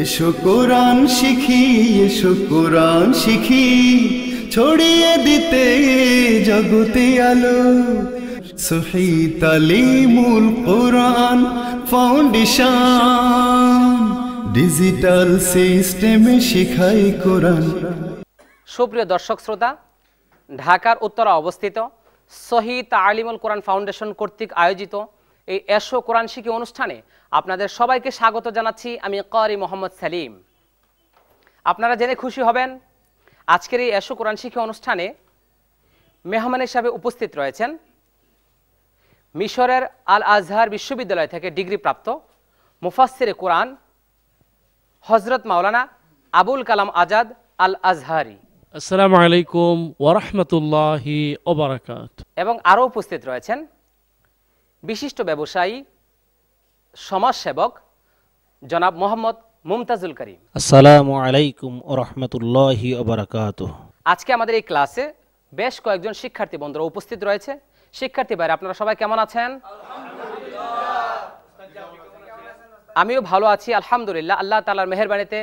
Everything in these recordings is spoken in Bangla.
এসো কোরআন শিখি এসো কোরআন শিখি ছড়িয়ে দিতে জগতে আলো সহি তালিমুল কোরআন ফাউন্ডেশন ডিজিটাল সিস্টেমে শিখাই কোরআন সুপ্রিয় দর্শক শ্রোতা ঢাকার উত্তরে অবস্থিত শহীদ আলিমুল কোরআন ফাউন্ডেশন কর্তৃক আয়োজিত এই এসো কোরআন শিখি অনুষ্ঠানে আপনাদের সবাইকে স্বাগত জানাচ্ছি আমি করি মোহাম্মদ সালিম আপনারা জেনে খুশি হবেন আজকের এই এসো কোরআন শিক্ষা অনুষ্ঠানে মেহমান হিসাবে উপস্থিত রয়েছেন মিশরের আল আজহার বিশ্ববিদ্যালয় থেকে ডিগ্রিপ্রাপ্ত মুফাসির কোরআন হজরত মাওলানা আবুল কালাম আজাদ আল আজহারি আসসালামু আলাইকুম ওরহমতুল্লাহ এবং আরও উপস্থিত রয়েছেন বিশিষ্ট ব্যবসায়ী সমাজ সেবক জনাব মোহাম্মদ মুমতাজুল করিম আসসালামু আলাইকুম রহমতুল্লাহি আজকে আমাদের এই ক্লাসে বেশ কয়েকজন শিক্ষার্থী বন্ধুরা উপস্থিত রয়েছে শিক্ষার্থী বাইরে আপনারা সবাই কেমন আছেন আমিও ভালো আছি আলহামদুলিল্লাহ আল্লাহ তালার মেহরবানিতে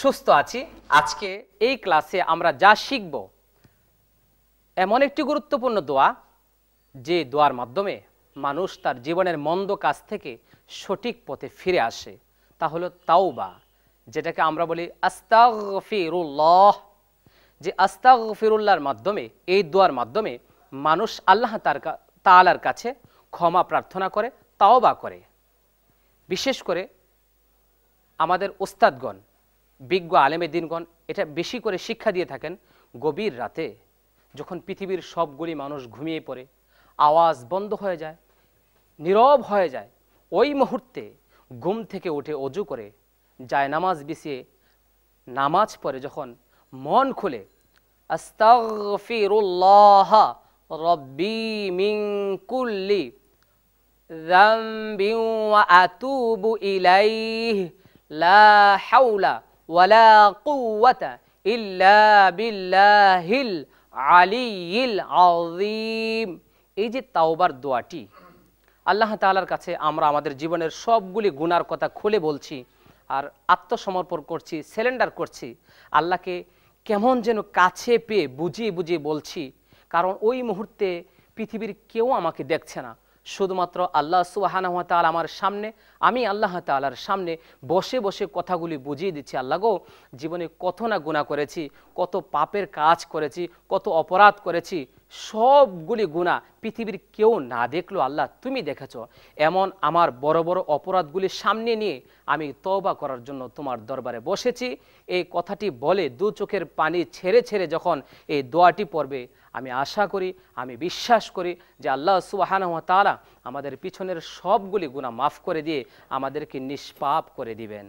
সুস্থ আছি আজকে এই ক্লাসে আমরা যা শিখব এমন একটি গুরুত্বপূর্ণ দোয়া যে দোয়ার মাধ্যমে মানুষ তার জীবনের মন্দ কাজ থেকে সঠিক পথে ফিরে আসে তা হলো তাওবা যেটাকে আমরা বলি আস্তাগফিরুল্লাহ যে আস্তাগফিরুল্লাহর মাধ্যমে এই দোয়ার মাধ্যমে মানুষ আল্লাহ তার তালার কাছে ক্ষমা প্রার্থনা করে তাওবা করে বিশেষ করে আমাদের ওস্তাদগণ বিজ্ঞ আলেমে দিনগণ এটা বেশি করে শিক্ষা দিয়ে থাকেন গভীর রাতে যখন পৃথিবীর সবগুলি মানুষ ঘুমিয়ে পড়ে আওয়াজ বন্ধ হয়ে যায় নীরব হয়ে যায় ওই মুহূর্তে ঘুম থেকে উঠে অজু করে যায় নামাজ বিছিয়ে নামাজ পড়ে যখন মন খুলে আস্তাগফিরুল্লাহ কুল্লি আতুবু এই যে তাওবার দোয়াটি আল্লাহ তালার কাছে আমরা আমাদের জীবনের সবগুলি গুনার কথা খুলে বলছি আর আত্মসমর্পণ করছি সিলেন্ডার করছি আল্লাহকে কেমন যেন কাছে পেয়ে বুঝিয়ে বুঝিয়ে বলছি কারণ ওই মুহূর্তে পৃথিবীর কেউ আমাকে দেখছে না শুধুমাত্র আল্লাহ সুবাহান তাল আমার সামনে আমি আল্লাহ তালার সামনে বসে বসে কথাগুলি বুঝিয়ে দিচ্ছি আল্লাহ গো জীবনে কত না গুণা করেছি কত পাপের কাজ করেছি কত অপরাধ করেছি সবগুলি গুণা পৃথিবীর কেউ না দেখলো আল্লাহ তুমি দেখেছ এমন আমার বড় বড় অপরাধগুলি সামনে নিয়ে আমি তওবা করার জন্য তোমার দরবারে বসেছি এই কথাটি বলে দু চোখের পানি ছেড়ে ছেড়ে যখন এই দোয়াটি পড়বে আমি আশা করি আমি বিশ্বাস করি যে আল্লাহ সুবাহান তালা আমাদের পিছনের সবগুলি গুণা মাফ করে দিয়ে আমাদেরকে নিষ্পাপ করে দিবেন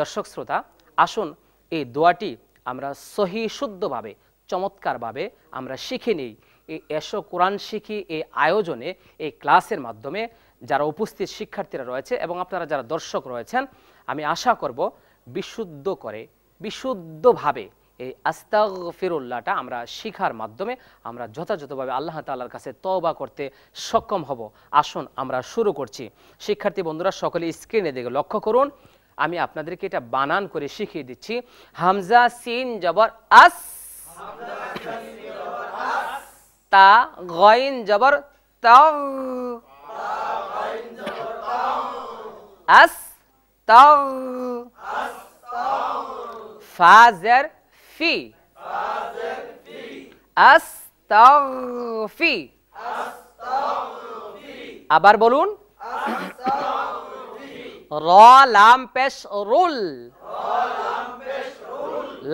দর্শক শ্রোতা আসুন এই দোয়াটি আমরা সহি শুদ্ধভাবে চমৎকারভাবে আমরা শিখে নিই এই এসো কোরআন শিখি এই আয়োজনে এই ক্লাসের মাধ্যমে যারা উপস্থিত শিক্ষার্থীরা রয়েছে এবং আপনারা যারা দর্শক রয়েছেন আমি আশা করব বিশুদ্ধ করে বিশুদ্ধভাবে এই আস্তাগ ফিরুল্লাহটা আমরা শিখার মাধ্যমে আমরা যথাযথভাবে আল্লাহ তাল্লার কাছে তবা করতে সক্ষম হব আসুন আমরা শুরু করছি শিক্ষার্থী বন্ধুরা সকলে স্ক্রিনে দেখে লক্ষ্য করুন আমি আপনাদেরকে এটা বানান করে শিখিয়ে দিচ্ছি হামজা সিন জবর আস তা গইন জবর ত আস ত ফাজের ফি আস ফি আবার বলুন র লাম পেশ রুল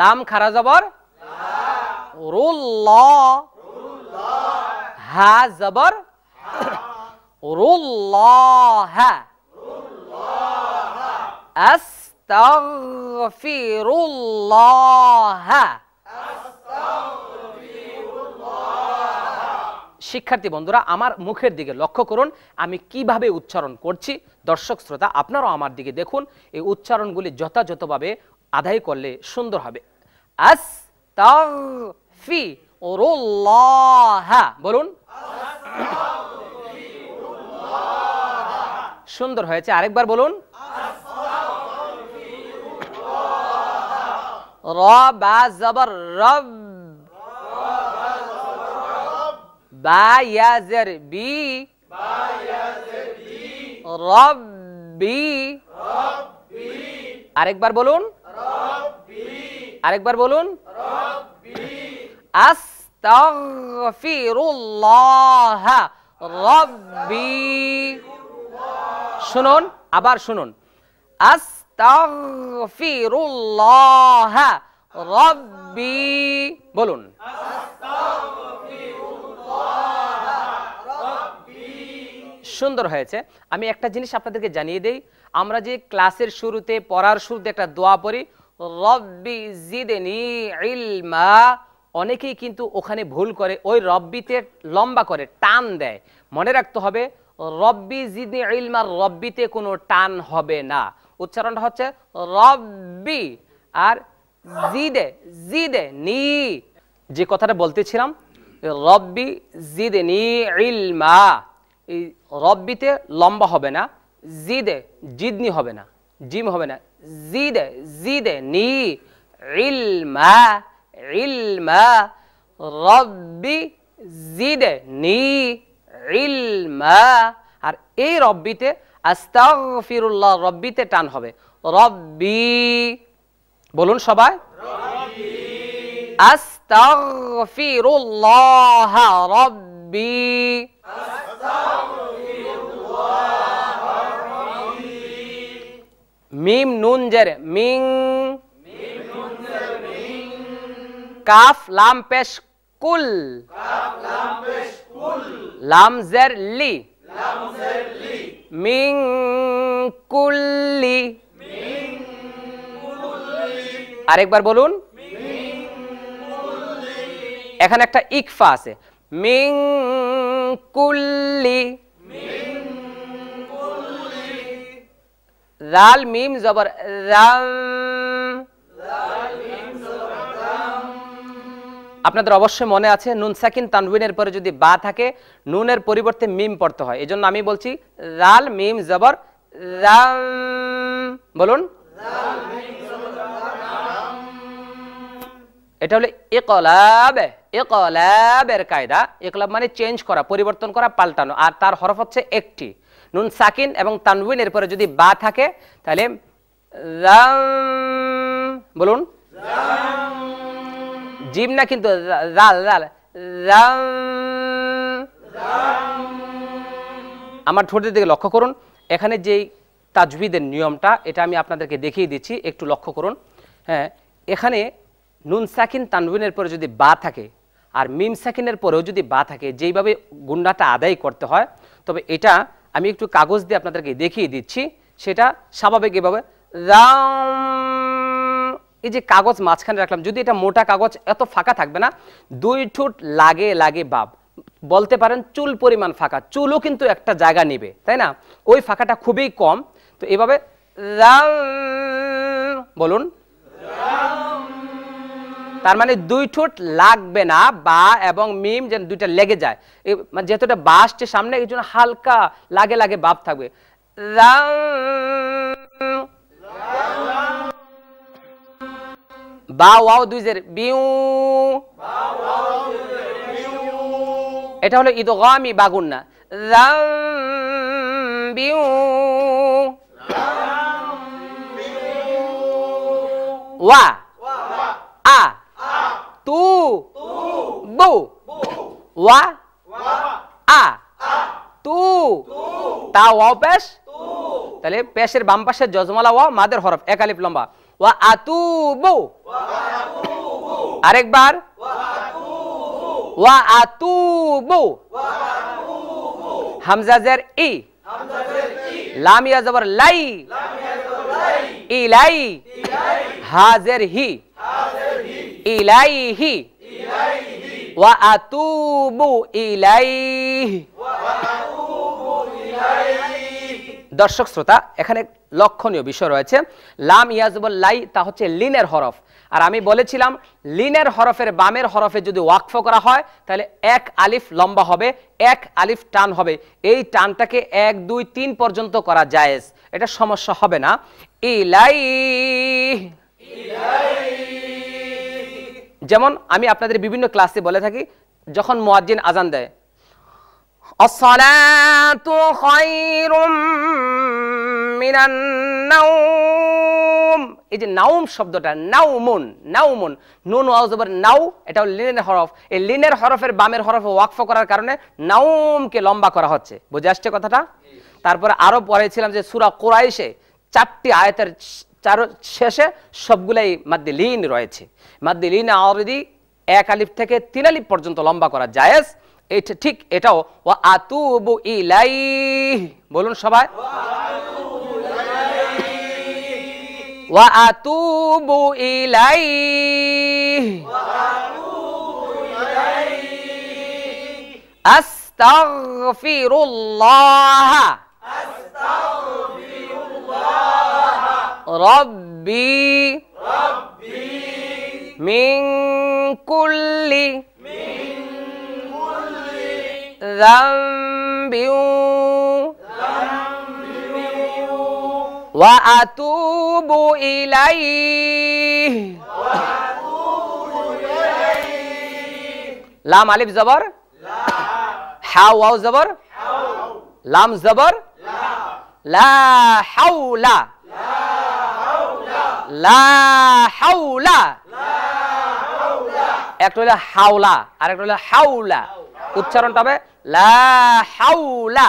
লাম খারা জবর শিক্ষার্থী বন্ধুরা আমার মুখের দিকে লক্ষ্য করুন আমি কিভাবে উচ্চারণ করছি দর্শক শ্রোতা আপনারও আমার দিকে দেখুন এই উচ্চারণগুলি যথাযথভাবে আদায় করলে সুন্দর হবে আস ফি বলুন সুন্দর হয়েছে আরেকবার বলুন রব বি আরেকবার বলুন আরেকবার বলুন আস্তাগফিরুল্লাহ রব্বি শুনুন আবার শুনুন আস্তাগফিরুল্লাহ রব্বি বলুন সুন্দর হয়েছে আমি একটা জিনিস আপনাদেরকে জানিয়ে দেই আমরা যে ক্লাসের শুরুতে পড়ার শুরুতে একটা দোয়া পড়ি রব্বি জিদেনি ইলমা অনেকেই কিন্তু ওখানে ভুল করে ওই রব্বিতে লম্বা করে টান দেয় মনে রাখতে হবে রব্বি জিদি ইলমার রব্বিতে কোনো টান হবে না উচ্চারণটা হচ্ছে রব্বি আর জিদে জিদে নি যে কথাটা বলতেছিলাম রব্বি জিদে নি ইলমা রব্বিতে লম্বা হবে না জিদে জিদনি হবে না জিম হবে না জিদে জিদে নি ইলমা ইলমা রব্বি জিদে নি ইলমা আর এই রব্বিতে আস্তাগফিরুল্লাহ রব্বিতে টান হবে রব্বি বলুন সবাই আস্তাগফিরুল্লাহ রব্বি মিম নুন জের মিং কাফ লাম পেশ কুল লাম জের লি মিং কুল্লি আরেকবার বলুন এখানে একটা ইকফা আছে মিং কুল্লি রাল মিম জবর রাল আপনাদের অবশ্যই মনে আছে নুন সাকিন তানবিনের পরে যদি বা থাকে নুনের পরিবর্তে মিম পড়তে হয় এজন্য আমি বলছি রাল মিম জবর রাম বলুন এটা হলো একলাব একলাবের কায়দা একলাব মানে চেঞ্জ করা পরিবর্তন করা পাল্টানো আর তার হরফ হচ্ছে একটি নুন সাকিন এবং তানবিনের পরে যদি বা থাকে তাহলে বলুন রাম জিম না কিন্তু রাল রাল আমার ঠোঁটের দিকে লক্ষ্য করুন এখানে যেই তাজবিদের নিয়মটা এটা আমি আপনাদেরকে দেখিয়ে দিচ্ছি একটু লক্ষ্য করুন হ্যাঁ এখানে নুন সাকিন তানবিনের পরে যদি বা থাকে আর মিম সাকিনের পরেও যদি বা থাকে যেইভাবে গুন্ডাটা আদায় করতে হয় তবে এটা আমি একটু কাগজ দিয়ে আপনাদেরকে দেখিয়ে দিচ্ছি সেটা স্বাভাবিক এভাবে রাম এই যে কাগজ মাঝখানে রাখলাম যদি এটা মোটা কাগজ এত ফাঁকা থাকবে না দুই ঠুট লাগে লাগে বাপ বলতে পারেন চুল পরিমাণ ফাঁকা চুলও কিন্তু একটা জায়গা নিবে তাই না ওই ফাঁকাটা খুবই কম তো এভাবে বলুন তার মানে দুই ঠোঁট লাগবে না বা এবং মিম যেন দুইটা লেগে যায় মানে যেহেতু এটা বাসটি সামনে এই জন্য হালকা লাগে লাগে বাপ থাকবে বা ওয়াও দুই জের বিউ এটা হলো ইদগামি বা গুন্না বিউ ওয়া আ তু বু ওয়া আ তু তা ওয়াও পেশ তাহলে পেশের বাম পাশে জজমালা ওয়া মাদের হরফ এক আলিফ লম্বা ওয়া আতু বু ওয়া আরেকবার ওয়া আতুবু হামজা ই লাম ইয়া জবর লাই ইলাই হাজের হি ইলাইহি ওয়া আতুবু ইলাইহি দর্শক শ্রোতা এখানে লক্ষণীয় বিষয় রয়েছে লাম ইয়াজবল লাই তা হচ্ছে লিনের হরফ আর আমি বলেছিলাম লিনের হরফের বামের হরফে যদি ওয়াকফ করা হয় তাহলে এক আলিফ লম্বা হবে এক আলিফ টান হবে এই টানটাকে এক দুই তিন পর্যন্ত করা যায় এটা সমস্যা হবে না ইলাই যেমন আমি আপনাদের বিভিন্ন ক্লাসে বলে থাকি যখন মোয়াজ্জিন আজান দেয় الصلاة خير من النوم এই যে নাউম শব্দটা নাউমুন নাউমুন নুন ওয়াজবর নাউ এটা লিনের হরফ এই লিনের হরফের বামের হরফে ওয়াকফ করার কারণে নাউমকে লম্বা করা হচ্ছে বুঝে আসছে কথাটা তারপরে আরো পড়েছিলাম যে সুরা কোরাইশে চারটি আয়াতের চার শেষে সবগুলাই মাদ্দে লিন রয়েছে মাদ্দে লিন আরদি এক আলিফ থেকে তিন আলিপ পর্যন্ত লম্বা করা জায়েজ এটা ঠিক এটাও ওয়া আতুবু ইলাই বলুন সবাই ওয়া আতুবু ইলাই আস্তাগফিরুল্লাহ আস্তাগফিরুল্লাহ রব্বি রব্বি মিন কুল্লি ذنب وأتوب إليه لام ألف زبر حاء واو زبر لام زبر لا حول লা হাওলা একটা হলো হাওলা আর একটা হলো হাওলা উচ্চারণটা হবে লাহাউলা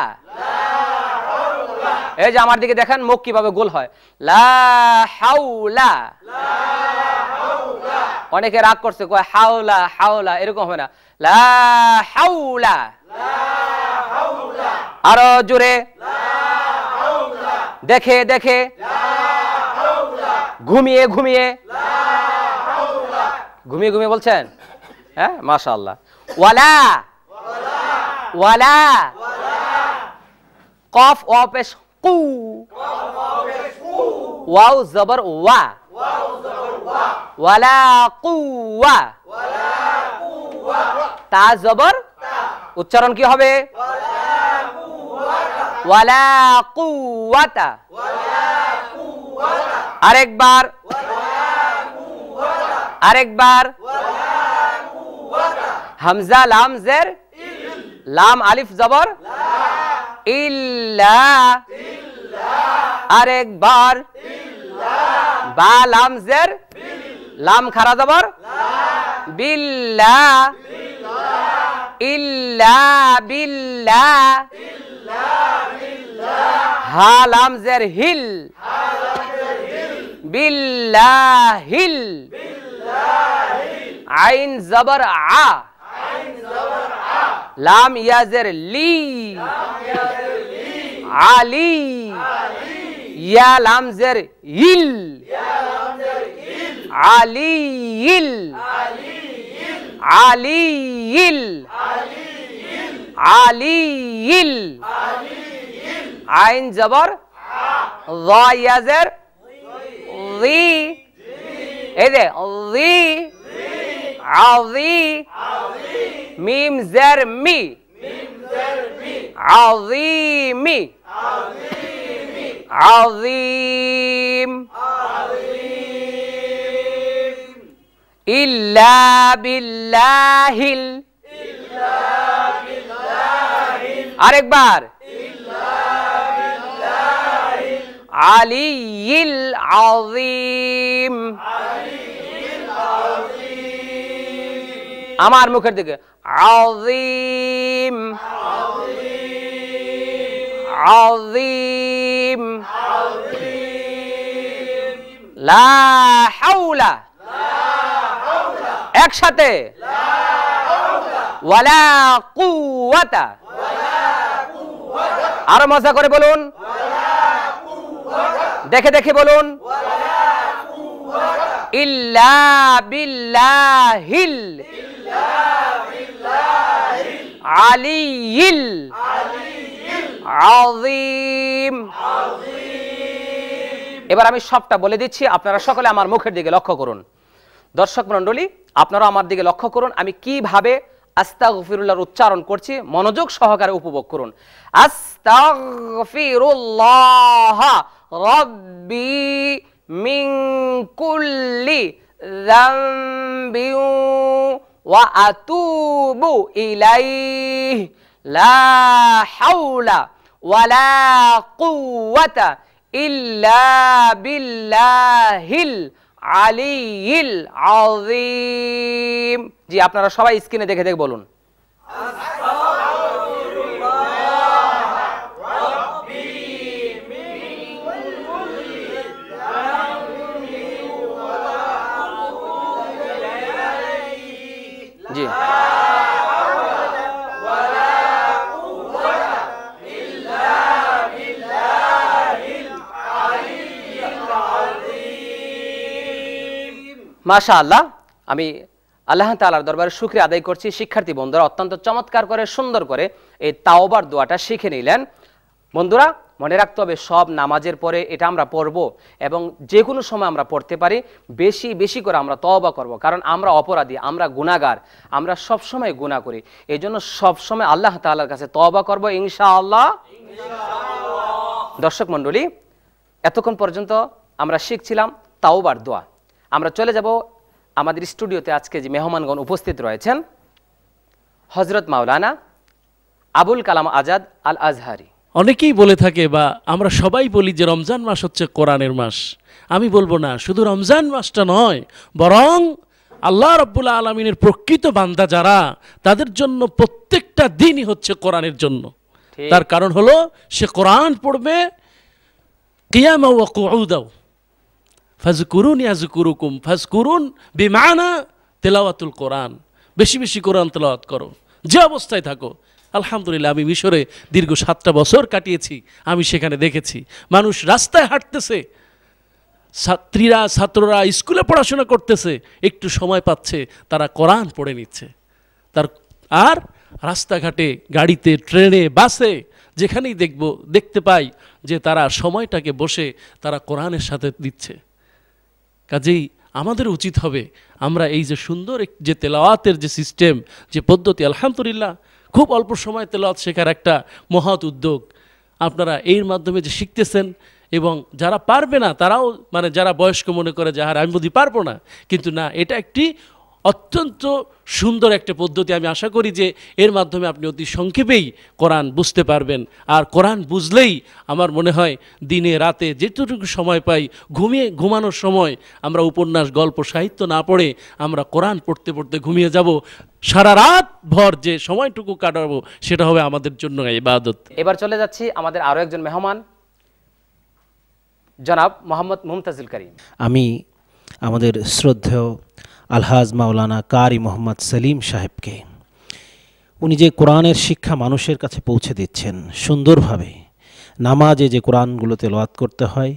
এই যে আমার দিকে দেখেন মুখ কিভাবে গোল হয় লাহাউলা অনেকে রাগ করছে কয় হাওলা হাওলা এরকম হবে না লাহাউলা আরো জোরে দেখে দেখে ঘুমিয়ে ঘুমিয়ে ঘুমিয়ে ঘুমিয়ে বলছেন হ্যাঁ মাশাল্লাহ ওয়ালা वाला कॉफ ऑपेश वाउ जबर वा वाला कुआ ता जबर उच्चारण की हे वाला कुआता अरे बार अरे बार हमजा लाम जेर লাম আলিফ জবর ইল্লা আরেকবার বা লাম জের লাম খারা জবর বিল্লা ইল্লা বিল্লা হা লাম জের হিল বিল্লাহিল আইন জবর আ لام يزر لي علي يا لام زر يل علي علي علي عين زبر ظا يزر ظي ايه ده ظي عظي عظيم ميم زر مي ميم زر عظيمي عظيمي عظيم عظيم إلا بالله ال إلا بالله ال আরেকবার علي العظيم علي আমার মুখের দিকে আজিম আজিম লা হাওলা একসাথে আরো মজা করে বলুন দেখে দেখে বলুন ইল্লা বিল্লাহিল علي عظيم এবার আমি সবটা বলে দিচ্ছি আপনারা সকলে আমার মুখের দিকে লক্ষ্য করুন দর্শক মন্ডলী আপনারা আমার দিকে লক্ষ্য করুন আমি কিভাবে আস্তাগফিরুল্লাহর উচ্চারণ করছি মনোযোগ সহকারে উপভোগ করুন আস্তাগফিরুল্লাহ রব্বি মিন কুল্লি যামবি ওয়া আতুবু ইলাইহ লা হাওলা ওয়ালা কুওয়াতা ইল্লা বিল্লাহিল আলিল আযীম জি আপনারা সবাই স্ক্রিনে দেখে দেখে বলুন জি মাশা আল্লাহ আমি আল্লাহ তালার দরবারে শুক্রিয়া আদায় করছি শিক্ষার্থী বন্ধুরা অত্যন্ত চমৎকার করে সুন্দর করে এই তাওবার দোয়াটা শিখে নিলেন বন্ধুরা মনে রাখতে হবে সব নামাজের পরে এটা আমরা পড়ব এবং যে কোনো সময় আমরা পড়তে পারি বেশি বেশি করে আমরা তবা করব কারণ আমরা অপরাধী আমরা গুণাগার আমরা সব সময় গুণা করি এই জন্য সবসময় আল্লাহ তাল্লার কাছে তবা করব ইনশা আল্লাহ দর্শক মণ্ডলী এতক্ষণ পর্যন্ত আমরা শিখছিলাম তাওবার দোয়া আমরা চলে যাব আমাদের স্টুডিওতে আজকে যে মেহমানগণ উপস্থিত রয়েছেন হজরত মাওলানা আবুল কালাম আজাদ আল আজহারি অনেকেই বলে থাকে বা আমরা সবাই বলি যে রমজান মাস হচ্ছে কোরআনের মাস আমি বলবো না শুধু রমজান মাসটা নয় বরং আল্লাহ রব্বুল্লা আলমিনের প্রকৃত বান্দা যারা তাদের জন্য প্রত্যেকটা দিনই হচ্ছে কোরআনের জন্য তার কারণ হলো সে কোরআন পড়বে কিয়ামা ও কৌদাও ফাজকুরুন ইয়াজকুরুকুম ফাজকুরুন বিমানা তেলাওয়াতুল কোরআন বেশি বেশি কোরআন তেলাওয়াত করো যে অবস্থায় থাকো আলহামদুলিল্লাহ আমি মিশরে দীর্ঘ সাতটা বছর কাটিয়েছি আমি সেখানে দেখেছি মানুষ রাস্তায় হাঁটতেছে ছাত্রীরা ছাত্ররা স্কুলে পড়াশোনা করতেছে একটু সময় পাচ্ছে তারা কোরআন পড়ে নিচ্ছে তার আর রাস্তাঘাটে গাড়িতে ট্রেনে বাসে যেখানেই দেখব দেখতে পাই যে তারা সময়টাকে বসে তারা কোরআনের সাথে দিচ্ছে কাজেই আমাদের উচিত হবে আমরা এই যে সুন্দর যে তেলাওয়াতের যে সিস্টেম যে পদ্ধতি আলহামদুলিল্লাহ খুব অল্প সময় তেলাওয়াত শেখার একটা মহৎ উদ্যোগ আপনারা এর মাধ্যমে যে শিখতেছেন এবং যারা পারবে না তারাও মানে যারা বয়স্ক মনে করে যাহার আমি বুঝি পারবো না কিন্তু না এটা একটি অত্যন্ত সুন্দর একটা পদ্ধতি আমি আশা করি যে এর মাধ্যমে আপনি অতি সংক্ষেপেই কোরআন বুঝতে পারবেন আর কোরআন বুঝলেই আমার মনে হয় দিনে রাতে যেটুকু সময় পাই ঘুমিয়ে ঘুমানোর সময় আমরা উপন্যাস গল্প সাহিত্য না পড়ে আমরা কোরআন পড়তে পড়তে ঘুমিয়ে যাব সারা রাত ভর যে সময়টুকু কাটাবো সেটা হবে আমাদের জন্য ইবাদত এবার চলে যাচ্ছি আমাদের আরও একজন মেহমান জনাব মোহাম্মদ মুমতাজুল করিম আমি আমাদের শ্রদ্ধেয় আলহাজ মাওলানা কারি মোহাম্মদ সেলিম সাহেবকে উনি যে কোরআনের শিক্ষা মানুষের কাছে পৌঁছে দিচ্ছেন সুন্দরভাবে নামাজে যে কোরআনগুলো তেলোয়াত করতে হয়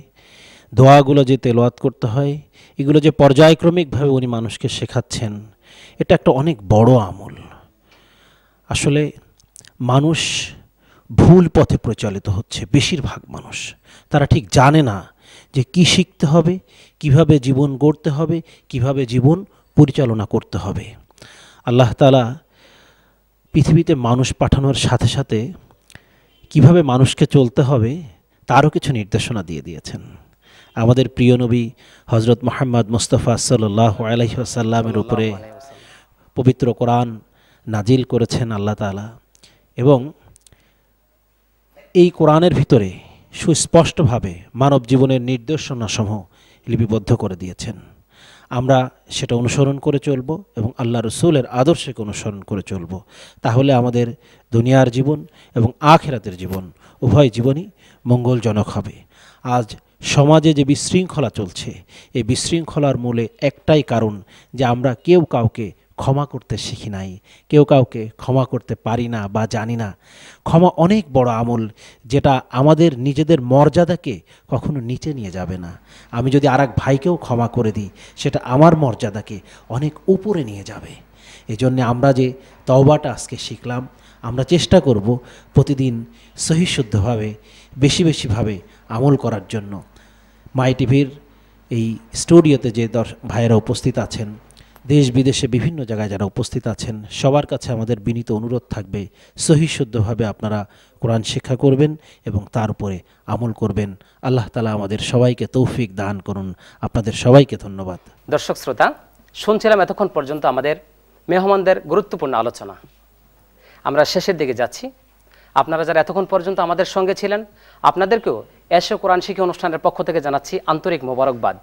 দোয়াগুলো যে তেলোয়াত করতে হয় এগুলো যে পর্যায়ক্রমিকভাবে উনি মানুষকে শেখাচ্ছেন এটা একটা অনেক বড় আমল আসলে মানুষ ভুল পথে প্রচলিত হচ্ছে বেশিরভাগ মানুষ তারা ঠিক জানে না যে কি শিখতে হবে কিভাবে জীবন গড়তে হবে কিভাবে জীবন পরিচালনা করতে হবে আল্লাহ তালা পৃথিবীতে মানুষ পাঠানোর সাথে সাথে কিভাবে মানুষকে চলতে হবে তারও কিছু নির্দেশনা দিয়ে দিয়েছেন আমাদের প্রিয় নবী হজরত মোহাম্মদ মুস্তফা সাল্লাহ আলহিহাসাল্লামের উপরে পবিত্র কোরআন নাজিল করেছেন আল্লাহ তালা এবং এই কোরআনের ভিতরে সুস্পষ্টভাবে মানব জীবনের নির্দেশনাসমূহ লিপিবদ্ধ করে দিয়েছেন আমরা সেটা অনুসরণ করে চলব এবং আল্লাহ রসুলের আদর্শকে অনুসরণ করে চলব তাহলে আমাদের দুনিয়ার জীবন এবং আখেরাতের জীবন উভয় জীবনই মঙ্গলজনক হবে আজ সমাজে যে বিশৃঙ্খলা চলছে এই বিশৃঙ্খলার মূলে একটাই কারণ যে আমরা কেউ কাউকে ক্ষমা করতে শিখি নাই কেউ কাউকে ক্ষমা করতে পারি না বা জানি না ক্ষমা অনেক বড় আমল যেটা আমাদের নিজেদের মর্যাদাকে কখনো নিচে নিয়ে যাবে না আমি যদি আর ভাইকেও ক্ষমা করে দিই সেটা আমার মর্যাদাকে অনেক উপরে নিয়ে যাবে জন্যে আমরা যে তওবাটা আজকে শিখলাম আমরা চেষ্টা করব প্রতিদিন সহিশুদ্ধভাবে বেশি বেশিভাবে আমল করার জন্য মাই টিভির এই স্টুডিওতে যে দর্শ ভাইয়েরা উপস্থিত আছেন দেশ বিদেশে বিভিন্ন জায়গায় যারা উপস্থিত আছেন সবার কাছে আমাদের বিনীত অনুরোধ থাকবে সহিশুদ্ধভাবে আপনারা কোরআন শিক্ষা করবেন এবং তার উপরে আমল করবেন আল্লাহ তালা আমাদের সবাইকে তৌফিক দান করুন আপনাদের সবাইকে ধন্যবাদ দর্শক শ্রোতা শুনছিলাম এতক্ষণ পর্যন্ত আমাদের মেহমানদের গুরুত্বপূর্ণ আলোচনা আমরা শেষের দিকে যাচ্ছি আপনারা যারা এতক্ষণ পর্যন্ত আমাদের সঙ্গে ছিলেন আপনাদেরকেও এসে কোরআন শিখি অনুষ্ঠানের পক্ষ থেকে জানাচ্ছি আন্তরিক মোবারকবাদ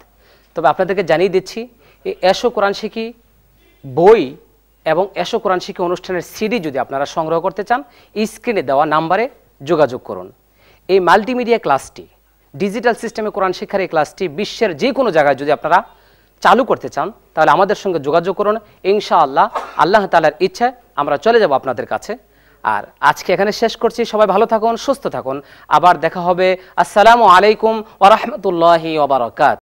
তবে আপনাদেরকে জানিয়ে দিচ্ছি এই এসো কোরআন শিখি বই এবং এসো কোরআন শিখি অনুষ্ঠানের সিডি যদি আপনারা সংগ্রহ করতে চান স্ক্রিনে দেওয়া নাম্বারে যোগাযোগ করুন এই মাল্টিমিডিয়া ক্লাসটি ডিজিটাল সিস্টেমে কোরআন শিক্ষার এই ক্লাসটি বিশ্বের যে কোনো জায়গায় যদি আপনারা চালু করতে চান তাহলে আমাদের সঙ্গে যোগাযোগ করুন ইনশা আল্লাহ আল্লাহ তালার ইচ্ছায় আমরা চলে যাব আপনাদের কাছে আর আজকে এখানে শেষ করছি সবাই ভালো থাকুন সুস্থ থাকুন আবার দেখা হবে আসসালামু আলাইকুম ওরহমতুল্লাহি ওবরাকাত